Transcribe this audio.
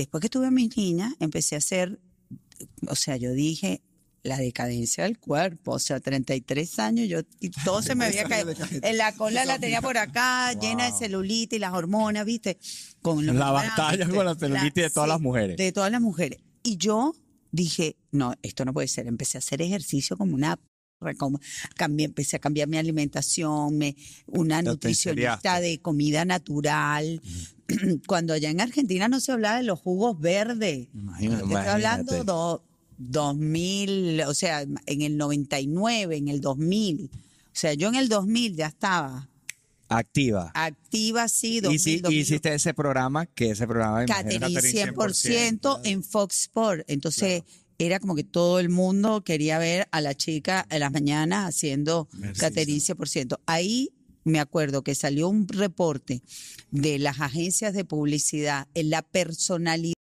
después que tuve a mis niñas, empecé a hacer, o sea, yo dije, la decadencia del cuerpo, o sea, 33 años, yo y todo se me había caído. En la cola la tenía por acá, llena de celulitis, las hormonas, ¿viste? Con la batalla con la celulitis de todas las mujeres. De todas las mujeres. Y yo dije, no, esto no puede ser. Empecé a hacer ejercicio como una como, cambié, empecé a cambiar mi alimentación, me, una nutricionista de comida natural, cuando allá en Argentina no se hablaba de los jugos verdes. Imagínate. Estoy hablando de 2000, o sea, en el 99, en el 2000. O sea, yo en el 2000 ya estaba. Activa. Activa, sí, 2000, ¿Y Hiciste ese programa, que ese programa... Caterina 100%, en Fox Sport. Entonces... era como que todo el mundo quería ver a la chica en las mañanas haciendo Caterina 100%. Ahí me acuerdo que salió un reporte de las agencias de publicidad en la personalidad